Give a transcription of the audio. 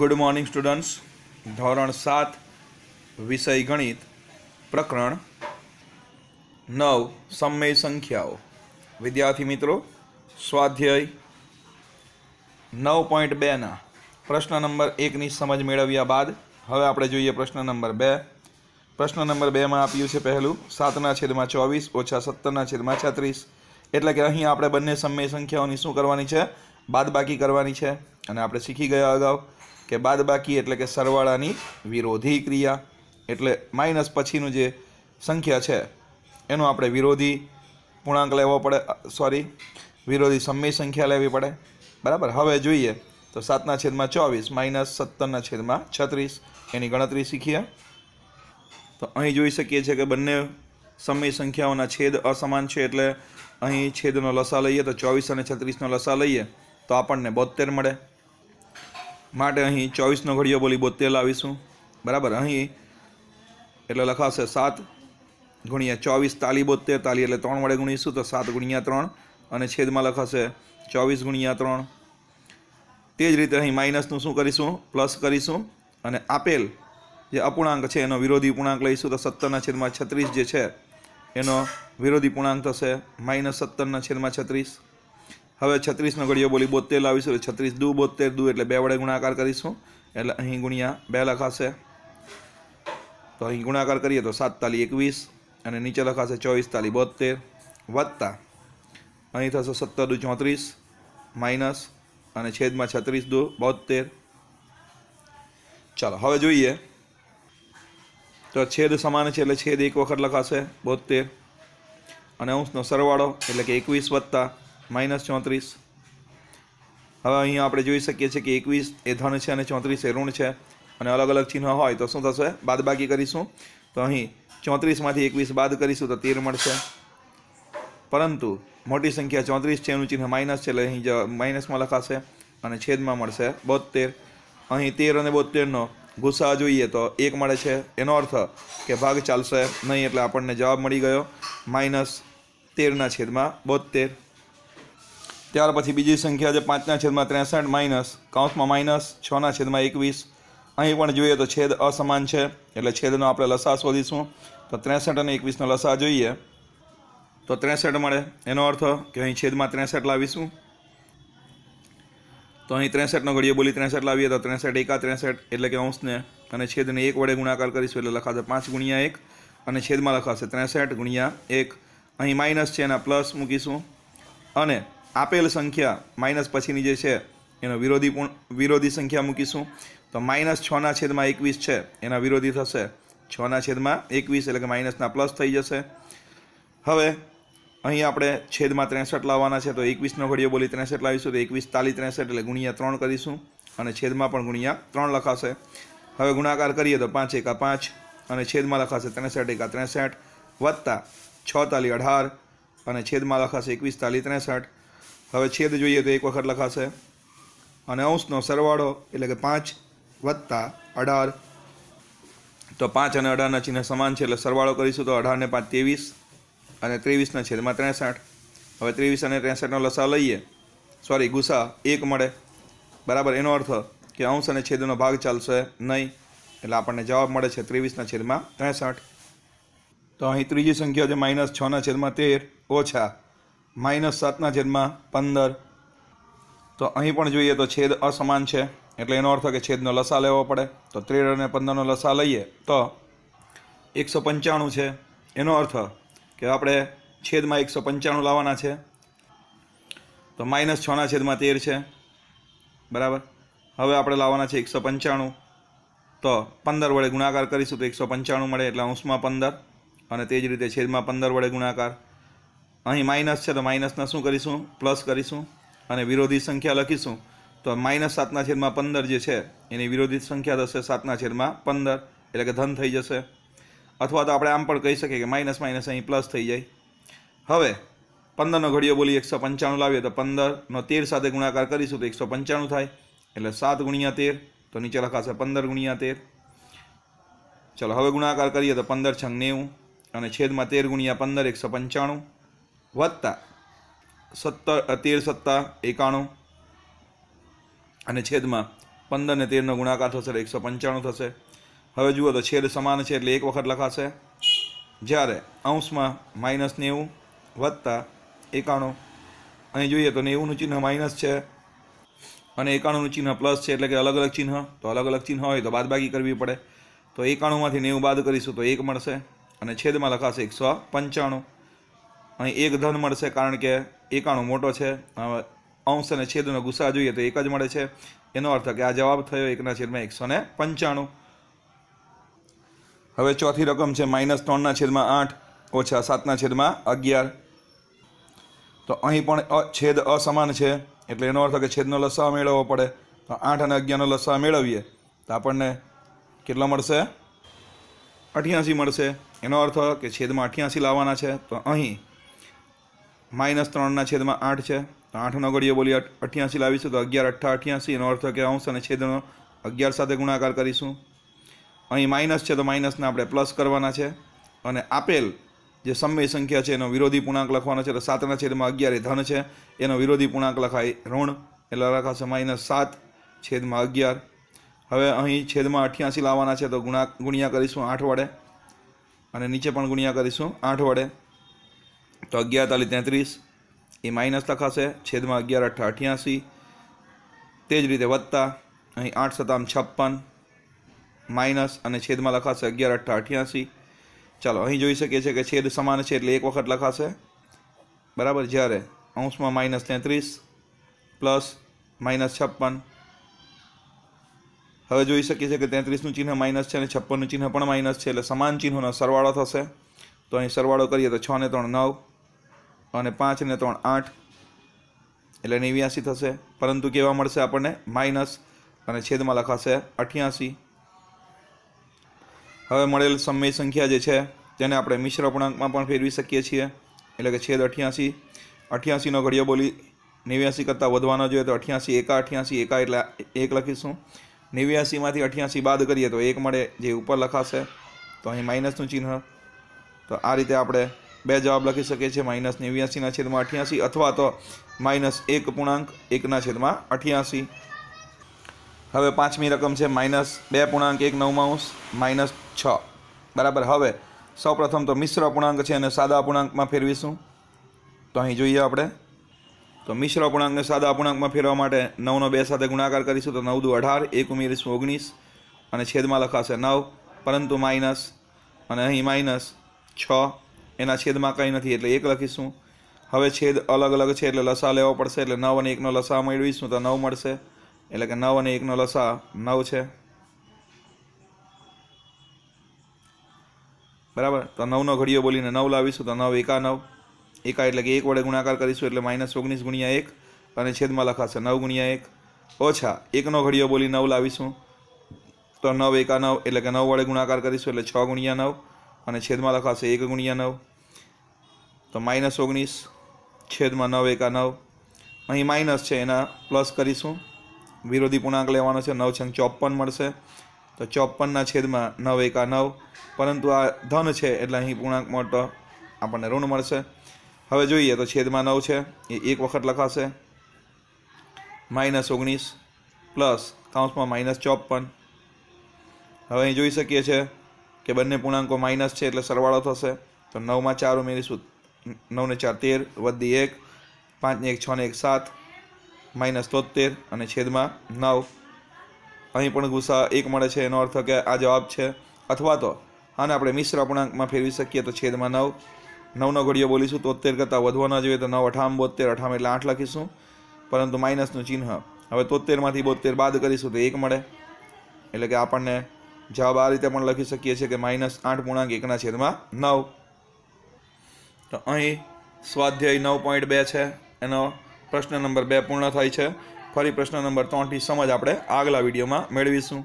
good morning students ધોરણ સાત વિષય ગણિત પ્રકરણ નવ સમય સંખ્યાઓ વિદ્યાર્થી મિત્રો સ્વાધ્યાય નવ પોઈન્ટ બેના પ્રશ્ન નંબર એકની સમજ મેળવ્યા બાદ હવે આપણે જોઈએ પ્રશ્ન નંબર બે પ્રશ્ન નંબર બેમાં આપ્યું છે પહેલું સાતના છેદમાં ચોવીસ ઓછા સત્તરના છેદમાં છત્રીસ એટલે કે અહીં આપણે બંને સમય સંખ્યાઓની શું કરવાની છે બાદબાકી કરવાની છે અને આપણે શીખી ગયા અગાઉ કે બાદબાકી એટલે કે સરવાળાની વિરોધી ક્રિયા એટલે માઇનસ પછીનું જે સંખ્યા છે એનો આપણે વિરોધી પૂર્ણાંક લેવો પડે સોરી વિરોધી સમય સંખ્યા લેવી પડે બરાબર હવે જોઈએ તો સાતના છેદમાં ચોવીસ માઇનસ સત્તરના છેદમાં છત્રીસ એની ગણતરી શીખીએ તો અહીં જોઈ શકીએ છીએ કે બંને સમય સંખ્યાઓના છેદ અસમાન છે એટલે અહીં છેદનો લસા લઈએ તો ચોવીસ અને છત્રીસનો લસા લઈએ તો આપણને બોતેર મળે માટે અહીં ચોવીસનો ઘડિયો બોલી બોતેર લાવીશું બરાબર અહીં એટલે લખાશે સાત ગુણ્યા ચોવીસ તાલી બોતેર તાલી એટલે ત્રણ વડે ગુણીશું તો સાત ગુણ્યા ત્રણ અને છેદમાં લખાશે ચોવીસ ગુણ્યા ત્રણ તે જ રીતે અહીં માઇનસનું શું કરીશું પ્લસ કરીશું અને આપેલ જે અપૂર્ણાંક છે એનો વિરોધી પૂર્ણાંક લઈશું તો સત્તરના છેદમાં છત્રીસ જે છે એનો વિરોધી પૂર્ણાંક થશે માઇનસ સત્તરના છેદમાં છત્રીસ હવે છત્રીસનો ઘડિયો બોલી બોતેર લાવીશું એટલે છત્રીસ દુ બોતેર દુ એટલે બે વડે ગુણાકાર કરીશું એટલે અહીં ગુણ્યા બે લખાશે તો અહીં ગુણાકાર કરીએ તો સાત તાલી એકવીસ અને નીચે લખાશે ચોવીસ તાલી બોતેર વત્તા અહીં થશે સત્તર દુ ચોત્રીસ માઇનસ અને છેદમાં છત્રીસ દુ બોતેર ચાલો હવે જોઈએ તો છેદ સમાન છે એટલે છેદ એક વખત લખાશે બોતેર અને અંશનો સરવાળો એટલે કે એકવીસ વત્તા માઇનસ ચોત્રીસ હવે અહીંયા આપણે જોઈ શકીએ છીએ કે એકવીસ એ ધન છે અને ચોત્રીસ એ ઋણ છે અને અલગ અલગ ચિહ્ન હોય તો શું થશે બાદબાકી કરીશું તો અહીં ચોત્રીસમાંથી એકવીસ બાદ કરીશું તો તેર મળશે પરંતુ મોટી સંખ્યા ચોત્રીસ છે એનું ચિહ્ન માઇનસ છે એટલે અહીં માઇનસમાં લખાશે અને છેદમાં મળશે બોતેર અહીં તેર અને બોતેરનો ગુસ્સા જોઈએ તો એક મળે છે એનો અર્થ કે ભાગ ચાલશે નહીં એટલે આપણને જવાબ મળી ગયો માઇનસ તેરના છેદમાં બોતેર ત્યાર પછી બીજી સંખ્યા છે પાંચના છેદમાં ત્રેસઠ માઇનસ કૌંસમાં માઇનસ છના છેદમાં એકવીસ અહીં પણ જોઈએ તો છેદ અસમાન છે એટલે છેદનો આપણે લસા શોધીશું તો ત્રેસઠ અને એકવીસનો લસા જોઈએ તો ત્રેસઠ મળે એનો અર્થ કે અહીં છેદમાં ત્રેસઠ લાવીશું તો અહીં ત્રેસઠનો ઘડીએ બોલી ત્રેસઠ લાવીએ તો ત્રેસઠ એકા ત્રેસઠ એટલે કે અંશને અને છેદને એક વડે ગુણાકાર કરીશું એટલે લખાશે પાંચ ગુણ્યા એક અને છેદમાં લખાશે ત્રેસઠ ગુણ્યા એક અહીં માઇનસ છે એના પ્લસ મૂકીશું અને આપેલ સંખ્યા માઇનસ પછીની જે છે એનો વિરોધી પૂર્ણ વિરોધી સંખ્યા મૂકીશું તો માઇનસ છના છેદમાં એકવીસ છે એના વિરોધી થશે છના છેદમાં એકવીસ એટલે કે માઇનસના પ્લસ થઈ જશે હવે અહીં આપણે છેદમાં ત્રેસઠ લાવવાના છે તો એકવીસનો ઘડિયો બોલી ત્રેસઠ લાવીશું તો એકવીસ તાલી ત્રેસઠ એટલે ગુણ્યા ત્રણ કરીશું અને છેદમાં પણ ગુણિયા ત્રણ લખાશે હવે ગુણાકાર કરીએ તો પાંચ એકા પાંચ અને છેદમાં લખાશે ત્રેસઠ એકા ત્રેસઠ વત્તા છ તાલી અઢાર અને છેદમાં લખાશે એકવીસ તાલી ત્રેસઠ હવે છેદ જોઈએ તો એક વખત લખાશે અને અંશનો સરવાળો એટલે કે પાંચ વત્તા અઢાર તો પાંચ અને અઢારના ચિહ્ન સમાન છે એટલે સરવાળો કરીશું તો અઢારને પાંચ ત્રેવીસ અને ત્રેવીસના છેદમાં ત્રેસઠ હવે ત્રેવીસ અને ત્રેસઠનો લસા લઈએ સોરી ગુસા એક મળે બરાબર એનો અર્થ કે અંશ અને છેદનો ભાગ ચાલશે નહીં એટલે આપણને જવાબ મળે છે ત્રેવીસના છેદમાં ત્રેસઠ તો અહીં ત્રીજી સંખ્યા છે માઇનસ છના છેદમાં તેર ઓછા માઇનસ સાતના છેદમાં પંદર તો અહીં પણ જોઈએ તો છેદ અસમાન છે એટલે એનો અર્થ કે છેદનો લસા લેવો પડે તો તેર અને પંદરનો લસા લઈએ તો એકસો પંચાણું છે એનો અર્થ કે આપણે છેદમાં એકસો પંચાણું લાવવાના છે તો માઇનસ છના છેદમાં તેર છે બરાબર હવે આપણે લાવવાના છે એકસો પંચાણું તો પંદર વડે ગુણાકાર કરીશું તો એકસો પંચાણું મળે એટલે અંશમાં પંદર અને તે જ રીતે છેદમાં પંદર વડે ગુણાકાર અહીં માઇનસ છે તો માઇનસના શું કરીશું પ્લસ કરીશું અને વિરોધી સંખ્યા લખીશું તો માઇનસ સાતના છેદમાં પંદર જે છે એની વિરોધી સંખ્યા થશે સાતના છેદમાં પંદર એટલે કે ધન થઈ જશે અથવા તો આપણે આમ પણ કહી શકીએ કે માઇનસ માઇનસ અહીં પ્લસ થઈ જાય હવે પંદરનો ઘડીઓ બોલી એકસો પંચાણું લાવીએ તો પંદરનો તેર સાથે ગુણાકાર કરીશું તો એકસો પંચાણું થાય એટલે સાત ગુણ્યા તેર તો નીચે લખાશે પંદર ગુણ્યા તેર ચલો હવે ગુણાકાર કરીએ તો પંદર છંગ નેવું અને છેદમાં તેર ગુણ્યા પંદર એકસો પંચાણું વત્તા સત્તર તેર સત્તા એકાણું અને છેદમાં પંદર ને તેરનો ગુણાકાર થશે એટલે એકસો પંચાણું થશે હવે જુઓ તો છેદ સમાન છે એટલે એક વખત લખાશે જ્યારે અંશમાં માઇનસ નેવું વત્તા એકાણું અહીં જોઈએ તો નેવુંનું ચિહ્ન માઇનસ છે અને એકાણુંનું ચિહ્ન પ્લસ છે એટલે કે અલગ અલગ ચિહ્ન તો અલગ અલગ ચિહ્ન હોય તો બાદબાકી કરવી પડે તો એકાણુંમાંથી નેવું બાદ કરીશું તો એક મળશે અને છેદમાં લખાશે એકસો પંચાણું અહીં એક ધન મળશે કારણ કે એકાણું મોટો છે અંશ અને છેદનો ગુસ્સા જોઈએ તો એક જ મળે છે એનો અર્થ કે આ જવાબ થયો એકના છેદમાં એકસો ને પંચાણું હવે ચોથી રકમ છે માઇનસ ત્રણના છેદમાં આઠ ઓછા સાતના છેદમાં અગિયાર તો અહીં પણ છેદ અસમાન છે એટલે એનો અર્થ કે છેદનો લસા મેળવવો પડે તો આઠ અને અગિયારનો લસા મેળવીએ તો આપણને કેટલો મળશે અઠ્યાસી મળશે એનો અર્થ કે છેદમાં અઠ્યાસી લાવવાના છે તો અહીં માઇનસ ત્રણના છેદમાં આઠ છે તો આઠનો ઘડીએ બોલીએ અઠ્યાસી લાવીશું તો અગિયાર અઠ્ઠા અઠ્યાસી એનો અર્થ કે અંશ અને છેદનો અગિયાર સાથે ગુણાકાર કરીશું અહીં માઇનસ છે તો માઇનસના આપણે પ્લસ કરવાના છે અને આપેલ જે સમય સંખ્યા છે એનો વિરોધી પૂર્ણાંક લખવાનો છે તો સાતના છેદમાં અગિયાર એ ધન છે એનો વિરોધી પૂર્ણાંક લખાય ઋણ એટલે લખાશે માઇનસ સાત છેદમાં અગિયાર હવે અહીં છેદમાં અઠ્યાસી લાવવાના છે તો ગુણા ગુણ્યા કરીશું આઠ વડે અને નીચે પણ ગુણ્યા કરીશું આઠ વડે તો અગિયાર તાલી તેત્રીસ એ માઇનસ લખાશે છેદમાં અગિયાર અઠ્ઠા અઠ્યાસી તે જ રીતે વત્તા અહીં આઠ સત્તામ છપ્પન માઇનસ અને છેદમાં લખાશે અગિયાર અઠ્ઠા અઠ્યાસી ચાલો અહીં જોઈ શકીએ છીએ કે છેદ સમાન છે એટલે એક વખત લખાશે બરાબર જ્યારે અંશમાં માઇનસ તેત્રીસ પ્લસ માઇનસ છપ્પન હવે જોઈ શકીએ છીએ કે તેત્રીસનું ચિહ્ન માઇનસ છે અને છપ્પનનું ચિહ્ન પણ માઇનસ છે એટલે સમાન ચિહ્નોનો સરવાળો થશે તો અહીં સરવાળો કરીએ તો છ ને ત્રણ નવ અને પાંચ ને ત્રણ આઠ એટલે નેવ્યાસી થશે પરંતુ કેવા મળશે આપણને માઇનસ અને છેદમાં લખાશે અઠ્યાસી હવે મળેલ સમય સંખ્યા જે છે તેને આપણે મિશ્ર અપૂર્ણાંકમાં પણ ફેરવી શકીએ છીએ એટલે કે છેદ અઠ્યાસી અઠ્યાસીનો ઘડિયો બોલી નેવ્યાસી કરતાં વધવાનો જોઈએ તો અઠ્યાસી એકા અઠ્યાસી એકા એટલે એક લખીશું નેવ્યાસીમાંથી અઠ્યાસી બાદ કરીએ તો એક મળે જે ઉપર લખાશે તો અહીં માઇનસનું ચિહ્ન તો આ રીતે આપણે બે જવાબ લખી શકે છે માઇનસ નેવ્યાસીના છેદમાં અઠ્યાસી અથવા તો માઇનસ એક પૂર્ણાંક એકના છેદમાં અઠ્યાસી હવે પાંચમી રકમ છે માઇનસ બે પૂર્ણાંક એક નવમાંશ માઇનસ છ બરાબર હવે સૌપ્રથમ તો મિશ્ર પૂર્ણાંક છે અને સાદા પૂર્ણાંકમાં ફેરવીશું તો અહીં જોઈએ આપણે તો મિશ્ર પૂર્ણાંકને સાદા પૂર્ણાંકમાં ફેરવા માટે નવનો બે સાથે ગુણાકાર કરીશું તો નવ દુ અઢાર એક ઉમેરીશું ઓગણીસ અને છેદમાં લખાશે નવ પરંતુ માઇનસ અને અહીં માઇનસ છ એના છેદમાં કંઈ નથી એટલે એક લખીશું હવે છેદ અલગ અલગ છે એટલે લસા લેવો પડશે એટલે નવ અને એકનો લસા મેળવીશું તો નવ મળશે એટલે કે નવ અને એકનો લસા નવ છે બરાબર તો નવનો ઘડીઓ બોલીને નવ લાવીશું તો નવ એકા નવ એકા એટલે કે એક વડે ગુણાકાર કરીશું એટલે માઇનસ ઓગણીસ ગુણ્યા એક અને છેદમાં લખાશે નવ ગુણ્યા એક ઓછા એકનો ઘડીઓ બોલી નવ લાવીશું તો નવ એકા નવ એટલે કે નવ વડે ગુણાકાર કરીશું એટલે છ ગુણ્યા નવ અને છેદમાં લખાશે એક ગુણ્યા નવ તો માઇનસ ઓગણીસ છેદમાં નવ એકા નવ અહીં માઇનસ છે એના પ્લસ કરીશું વિરોધી પૂર્ણાંક લેવાનો છે નવ છંગ ચોપન મળશે તો ચોપનના છેદમાં નવ એકા નવ પરંતુ આ ધન છે એટલે અહીં પૂર્ણાંક મોટો આપણને ઋણ મળશે હવે જોઈએ તો છેદમાં નવ છે એ એક વખત લખાશે માઇનસ ઓગણીસ પ્લસ કાઉન્સમાં માઇનસ ચોપન હવે અહીં જોઈ શકીએ છીએ કે બંને પૂર્ણાંકો માઇનસ છે એટલે સરવાળો થશે તો નવમાં ચાર ઉમેરીશું નવને ચાર તેર વધી એક પાંચને એક છ ને એક સાત માઇનસ તોતેર અને છેદમાં નવ અહીં પણ ગુસ્સા એક મળે છે એનો અર્થ કે આ જવાબ છે અથવા તો આને આપણે મિશ્ર પૂર્ણાંકમાં ફેરવી શકીએ તો છેદમાં નવ નવનો ઘડિયો બોલીશું તોતેર કરતાં વધવા ન જોઈએ તો નવ અઠામ બોતેર અઠામ એટલે આઠ લખીશું પરંતુ માઇનસનું ચિહ્ન હવે તોતેરમાંથી બોતેર બાદ કરીશું તો એક મળે એટલે કે આપણને જવાબ આ રીતે પણ લખી શકીએ છીએ કે માઇનસ આઠ પૂર્ણાંક એકના છેદમાં નવ તો અહીં સ્વાધ્યાય નવ પોઈન્ટ બે છે એનો પ્રશ્ન નંબર બે પૂર્ણ થાય છે ફરી પ્રશ્ન નંબર ત્રણથી સમજ આપણે આગલા વિડીયોમાં મેળવીશું